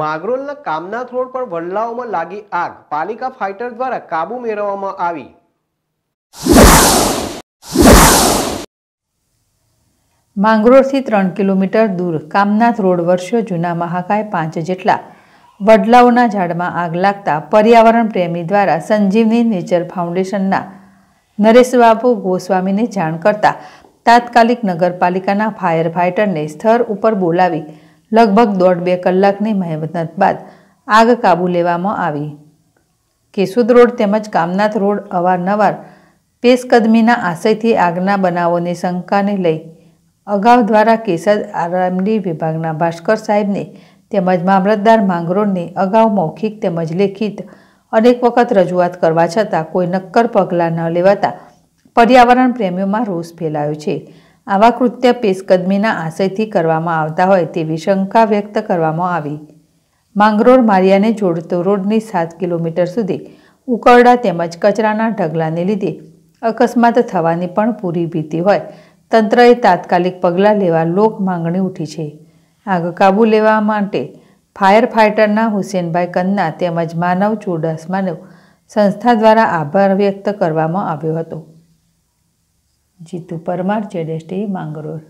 માગરોલના Kamnath road પર વડલાઓમાં લાગી આગ પાલિકા ફાઇટર દ્વારા કાબુ મેળવવામાં આવી માંગરોળથી ત્રણ કિલોમીટર દૂર કામનાથ રોડ વર્ષો જૂના મહાકાય પાંચ જેટલા વડલાઓના ઝાડમાં આગ લાગતા પર્યાવરણ પ્રેમી દ્વારા સંજીવની નેચર ફાઉન્ડેશનના નરેશબાબુ ગોસ્વામીને જાણ કરતા તાત્કાલિક નગરપાલિકાના ફાયર ફાઇટરને સ્થળ ઉપર બોલાવી લગભગ દોઢ બે કલાકની મહેનત બાદ આગ કાબુ લેવામાં આવી કેસુદ રોડ તેમજ કામનાથ રોડ અવારનવાર પેશકદમીના આશયથી આગના બનાવોની શંકાને લઈ અગાઉ દ્વારા કેસદ આરએમડી વિભાગના ભાસ્કર સાહેબને તેમજ મામલતદાર માંગરોળને અગાઉ મૌખિક તેમજ લેખિત અનેક વખત રજૂઆત કરવા છતાં કોઈ નક્કર પગલાં ન લેવાતા પર્યાવરણ પ્રેમીઓમાં રોષ ફેલાયો છે આવા કૃત્ય પેશકદમીના આશયથી કરવામાં આવતા હોય તેવી શંકા વ્યક્ત કરવામાં આવી માંગરોળ મારિયાને જોડતો રોડની સાત કિલોમીટર સુધી ઉકરડા તેમજ કચરાના ઢગલાને લીધે અકસ્માત થવાની પણ પૂરી ભીતિ હોય તંત્રએ તાત્કાલિક પગલાં લેવા લોક માંગણી ઉઠી છે આગ કાબૂ લેવા માટે ફાયર ફાઇટરના હુસેનભાઈ કન્ના તેમજ માનવ ચુડાસમાનો સંસ્થા દ્વારા આભાર વ્યક્ત કરવામાં આવ્યો હતો જીતુ પરમાર જેડેસ્ટી માંગરોળ